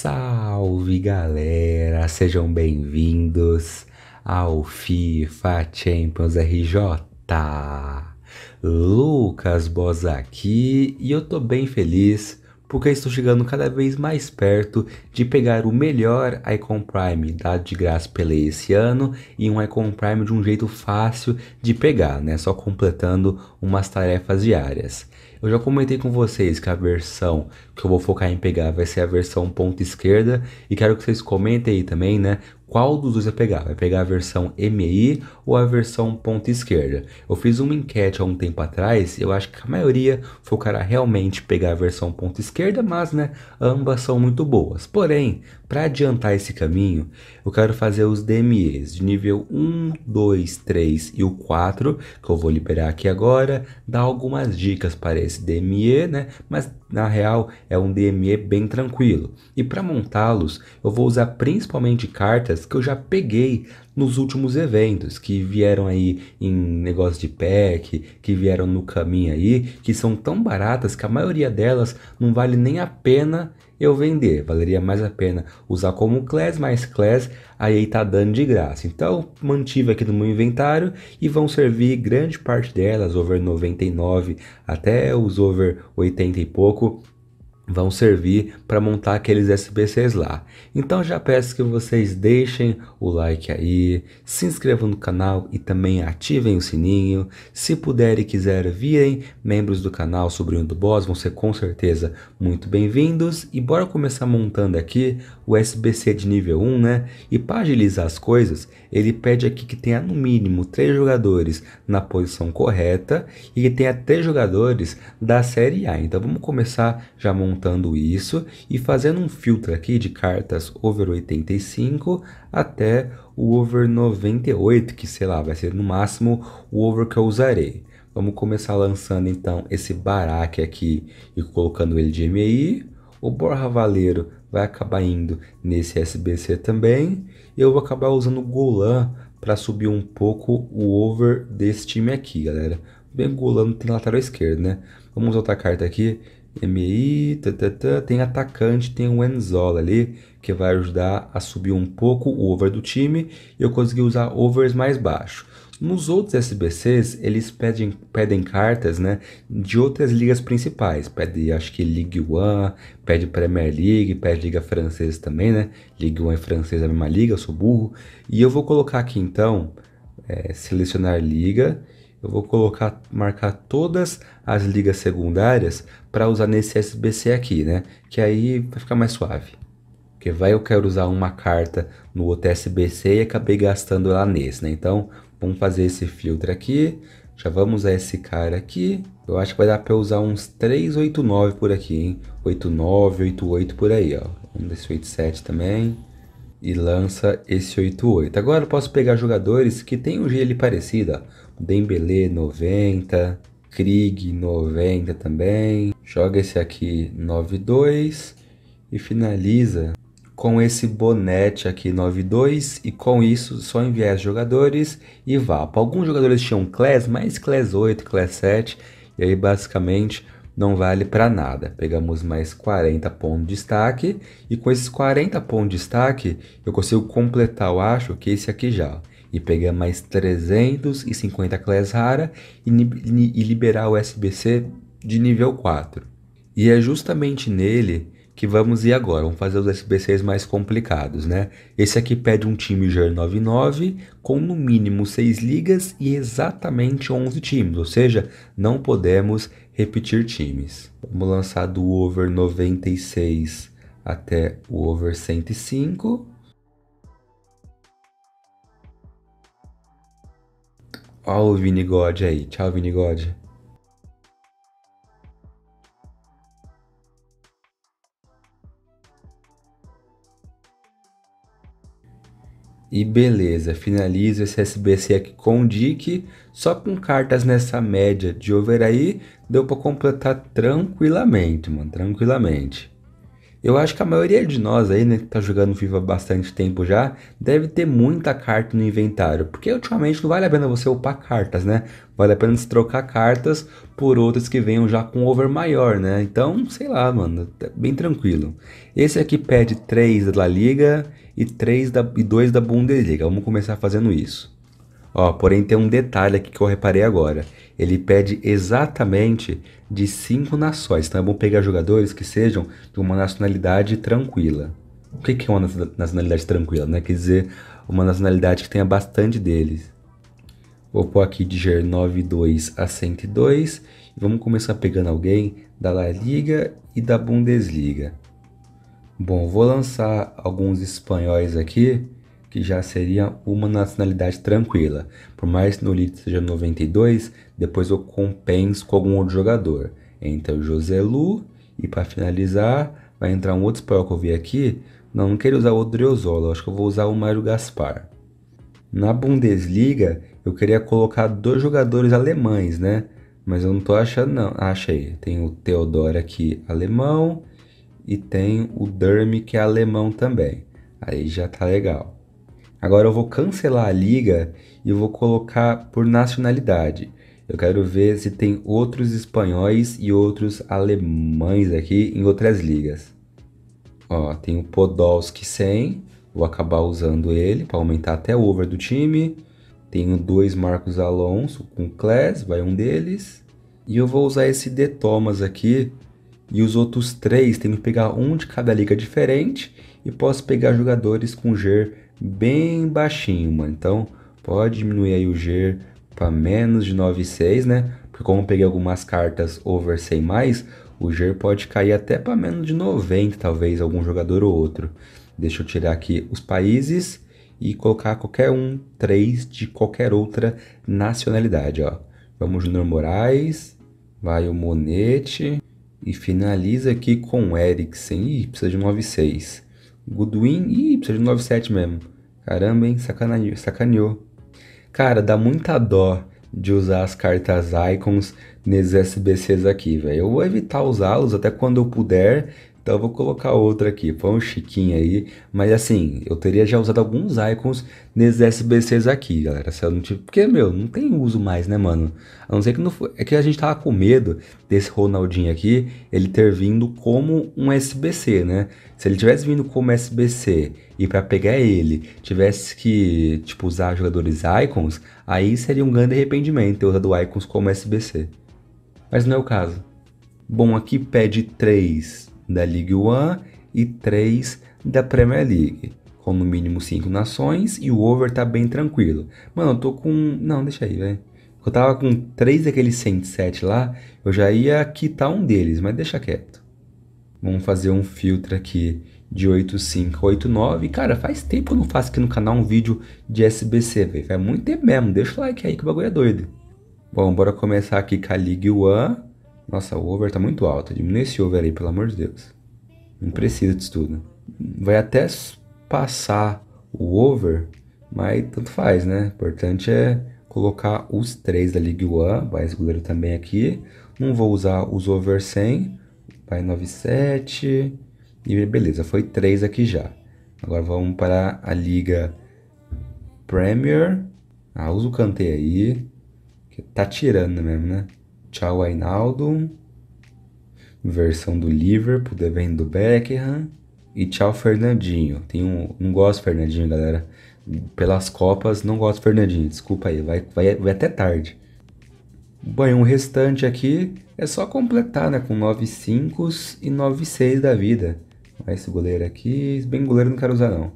Salve galera, sejam bem-vindos ao FIFA Champions RJ. Lucas Boz aqui e eu tô bem feliz porque estou chegando cada vez mais perto de pegar o melhor Icon Prime dado tá? de graça pela esse ano e um Icon Prime de um jeito fácil de pegar, né? Só completando umas tarefas diárias. Eu já comentei com vocês que a versão que eu vou focar em pegar vai ser a versão ponta esquerda e quero que vocês comentem aí também, né? Qual dos dois vai pegar? Vai pegar a versão MI ou a versão ponta esquerda? Eu fiz uma enquete há um tempo atrás, eu acho que a maioria focará realmente pegar a versão ponta esquerda, mas né, ambas são muito boas. Porém, para adiantar esse caminho, eu quero fazer os DMEs de nível 1, 2, 3 e o 4, que eu vou liberar aqui agora, dar algumas dicas para esse DME, né? Mas na real, é um DME bem tranquilo. E para montá-los, eu vou usar principalmente cartas que eu já peguei nos últimos eventos, que vieram aí em negócio de pack, que vieram no caminho aí, que são tão baratas que a maioria delas não vale nem a pena eu vender. Valeria mais a pena usar como class, mais class aí tá dando de graça. Então, mantive aqui no meu inventário e vão servir grande parte delas, over 99 até os over 80 e pouco, vão servir para montar aqueles SBCs lá. Então já peço que vocês deixem o like aí, se inscrevam no canal e também ativem o sininho. Se puderem e quiser, virem membros do canal Sobrinho do Boss, vão ser com certeza muito bem-vindos. E bora começar montando aqui o SBC de nível 1, né? E para agilizar as coisas, ele pede aqui que tenha no mínimo três jogadores na posição correta e que tenha três jogadores da série A. Então vamos começar já montando montando isso e fazendo um filtro aqui de cartas over 85 até o over 98, que sei lá, vai ser no máximo o over que eu usarei. Vamos começar lançando então esse baraque aqui e colocando ele de MI. O Borra Valeiro vai acabar indo nesse SBC também. eu vou acabar usando o Golan para subir um pouco o over desse time aqui, galera. Bem golando tem lateral esquerdo, né? Vamos usar outra carta aqui. MI, tata, tem atacante, tem o Enzola ali, que vai ajudar a subir um pouco o over do time. E eu consegui usar overs mais baixo. Nos outros SBCs, eles pedem, pedem cartas né, de outras ligas principais. Pede, acho que Ligue 1, pede Premier League, pede Liga Francesa também, né? Ligue 1 e Francesa é a mesma liga, eu sou burro. E eu vou colocar aqui então, é, selecionar liga eu vou colocar, marcar todas as ligas secundárias para usar nesse SBC aqui, né? Que aí vai ficar mais suave. Porque vai eu quero usar uma carta no outro SBC e acabei gastando ela nesse, né? Então, vamos fazer esse filtro aqui. Já vamos a esse cara aqui. Eu acho que vai dar para usar uns 389 por aqui, hein? 89, 88 por aí, ó. Vamos desse 87 também e lança esse 88. Agora eu posso pegar jogadores que tem um GL parecido. Ó. Dembele 90, Krieg 90 também. Joga esse aqui 92 e finaliza com esse bonete aqui 92 e com isso só enviar os jogadores e vá. Para alguns jogadores tinham class, mais class 8, class 7 e aí basicamente não vale para nada. Pegamos mais 40 pontos de destaque e com esses 40 pontos de destaque eu consigo completar, eu acho que esse aqui já e pegar mais 350 Class Rara e, e liberar o SBC de nível 4. E é justamente nele que vamos ir agora. Vamos fazer os SBCs mais complicados, né? Esse aqui pede um time g 99 com no mínimo 6 ligas e exatamente 11 times, ou seja, não podemos repetir times. Vamos lançar do over 96 até o over 105 Olha o Vinigode aí. Tchau, Vinigode. E beleza, finalizo esse SBC aqui com o DIC, só com cartas nessa média de over aí, deu para completar tranquilamente, mano, tranquilamente. Eu acho que a maioria de nós aí, né, que tá jogando Viva há bastante tempo já, deve ter muita carta no inventário, porque ultimamente não vale a pena você upar cartas, né? Vale a pena se trocar cartas por outras que venham já com over maior, né? Então, sei lá, mano, tá bem tranquilo. Esse aqui pede 3 da La Liga e 3 da, e 2 da Bundesliga. Vamos começar fazendo isso. Ó, porém tem um detalhe aqui que eu reparei agora. Ele pede exatamente de cinco nações. Então é bom pegar jogadores que sejam de uma nacionalidade tranquila. O que é uma nacionalidade tranquila, né? Quer dizer, uma nacionalidade que tenha bastante deles. Vou pôr aqui de GER 92 a 102 e vamos começar pegando alguém da La Liga e da Bundesliga. Bom, vou lançar alguns espanhóis aqui que já seria uma nacionalidade tranquila. Por mais que no Leeds seja 92, depois eu compenso com algum outro jogador. Entra o José Lu e para finalizar vai entrar um outro espanhol que eu vi aqui. Não, não quero usar o Dreozolo acho que eu vou usar o Mário Gaspar. Na Bundesliga, eu queria colocar dois jogadores alemães, né? Mas eu não tô achando não. achei. Tem o Theodor aqui, alemão, e tem o Dermi, que é alemão também. Aí já tá legal. Agora eu vou cancelar a liga e vou colocar por nacionalidade. Eu quero ver se tem outros espanhóis e outros alemães aqui em outras ligas. Ó, tem o Podolski 100, vou acabar usando ele para aumentar até o over do time. Tenho dois Marcos Alonso com Class, vai um deles. E eu vou usar esse De Thomas aqui. E os outros três, tenho que pegar um de cada liga diferente. E posso pegar jogadores com G bem baixinho, mano. Então, pode diminuir aí o GER para menos de 9,6, né? Porque como eu peguei algumas cartas over 100 mais, o GER pode cair até para menos de 90, talvez, algum jogador ou outro. Deixa eu tirar aqui os países e colocar qualquer um, três de qualquer outra nacionalidade, ó. Vamos Júnior Moraes, vai o Monete e finaliza aqui com o Eriksen. Ih, precisa de 9,6. Goodwin. Ih, precisa de 97 mesmo. Caramba, hein? Sacaneou. sacaneou. Cara, dá muita dó de usar as cartas icons nesses SBCs aqui, velho. Eu vou evitar usá-los até quando eu puder então eu vou colocar outra aqui, foi um chiquinho aí, mas assim, eu teria já usado alguns icons nesses SBCs aqui, galera, se eu não tive, porque meu, não tem uso mais, né, mano? A não ser que não foi, é que a gente tava com medo desse Ronaldinho aqui, ele ter vindo como um SBC, né? Se ele tivesse vindo como SBC e para pegar ele, tivesse que, tipo, usar jogadores icons, aí seria um grande arrependimento ter usado icons como SBC. Mas não é o caso. Bom, aqui pede 3 da League One e 3 da Premier League. Com no mínimo 5 nações e o over tá bem tranquilo. Mano, eu tô com. Não, deixa aí, velho. Eu tava com 3 daqueles 107 lá, eu já ia quitar um deles, mas deixa quieto. Vamos fazer um filtro aqui de 8589. Cara, faz tempo que eu não faço aqui no canal um vídeo de SBC, velho. Faz muito tempo mesmo. Deixa o like aí que o bagulho é doido. Bom, bora começar aqui com a League One. Nossa, o over tá muito alto. Diminui esse over aí, pelo amor de Deus. Não precisa disso tudo. Vai até passar o over, mas tanto faz, né? O importante é colocar os três da League One. Vai esse goleiro também aqui. Não vou usar os over 100. Vai 9,7. E beleza, foi três aqui já. Agora vamos para a Liga Premier. Ah, usa o canteio aí. tá tirando mesmo, né? Tchau, Ainaldo. Versão do Liverpool, devendo do Beckham. E tchau, Fernandinho. Tem um, não gosto do Fernandinho, galera. Pelas Copas, não gosto do Fernandinho. Desculpa aí, vai, vai, vai até tarde. Bom, o restante aqui é só completar, né? Com 9,5 e 9,6 da vida. Esse goleiro aqui, bem goleiro não quero usar não.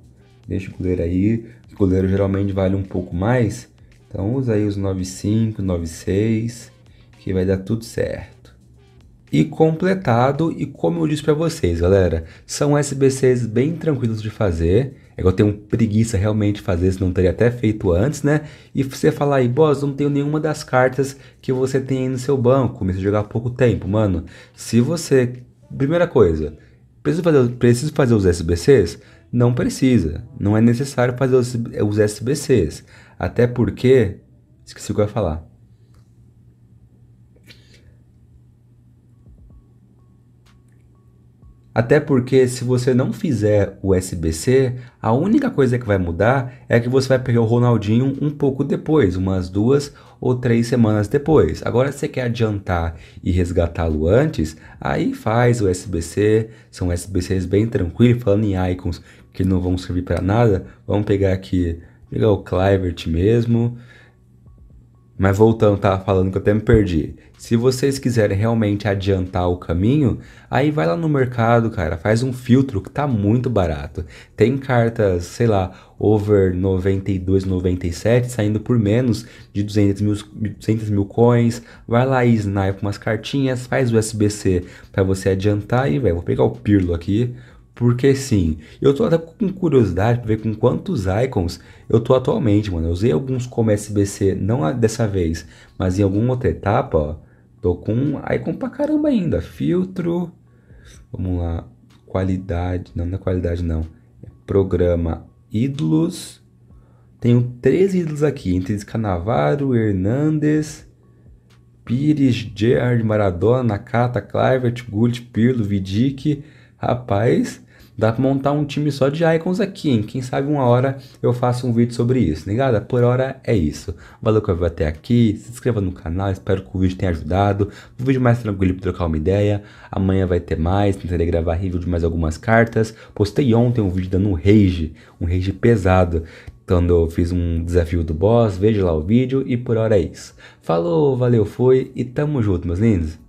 Deixa o goleiro aí, o goleiro geralmente vale um pouco mais. Então usa aí os 9,5, 9,6 que vai dar tudo certo. E completado, e como eu disse para vocês, galera, são SBCs bem tranquilos de fazer. É que eu tenho preguiça realmente de fazer, senão teria até feito antes, né? E você falar aí, boss, não tenho nenhuma das cartas que você tem aí no seu banco, comecei a jogar há pouco tempo, mano. Se você. Primeira coisa, preciso fazer, preciso fazer os SBCs? Não precisa. Não é necessário fazer os, os SBCs. Até porque. Esqueci o que eu ia falar. Até porque se você não fizer o SBC, a única coisa que vai mudar é que você vai pegar o Ronaldinho um pouco depois, umas duas ou três semanas depois. Agora se você quer adiantar e resgatá-lo antes, aí faz o SBC, são SBCs bem tranquilos, falando em icons que não vão servir para nada, vamos pegar aqui, pegar o Clivert mesmo, mas voltando, tava falando que eu até me perdi. Se vocês quiserem realmente adiantar o caminho, aí vai lá no mercado, cara, faz um filtro que tá muito barato. Tem cartas, sei lá, over 92, 97, saindo por menos de 200 mil, 200 mil coins. Vai lá e snipe umas cartinhas, faz o SBC para você adiantar. E, velho, vou pegar o Pirlo aqui, porque sim, eu tô até com curiosidade pra ver com quantos icons eu tô atualmente, mano. Eu usei alguns como SBC, não dessa vez, mas em alguma outra etapa, ó. Tô com um icon pra caramba ainda. Filtro. Vamos lá. Qualidade. Não, não é qualidade não. É programa ídolos. Tenho três ídolos aqui, entre eles Canavaro, Hernandes, Pires, Gerard, Maradona, Nakata, Clivert, Gullit, Pirlo, Vidic Rapaz, dá pra montar um time só de icons aqui, hein? Quem sabe uma hora eu faço um vídeo sobre isso, negada? Por hora é isso. Valeu que eu vi até aqui, se inscreva no canal, espero que o vídeo tenha ajudado. Um vídeo mais tranquilo pra trocar uma ideia. Amanhã vai ter mais, tentarei gravar review de mais algumas cartas. Postei ontem um vídeo dando um rage, um rage pesado. Quando eu fiz um desafio do boss, veja lá o vídeo e por hora é isso. Falou, valeu, foi e tamo junto, meus lindos.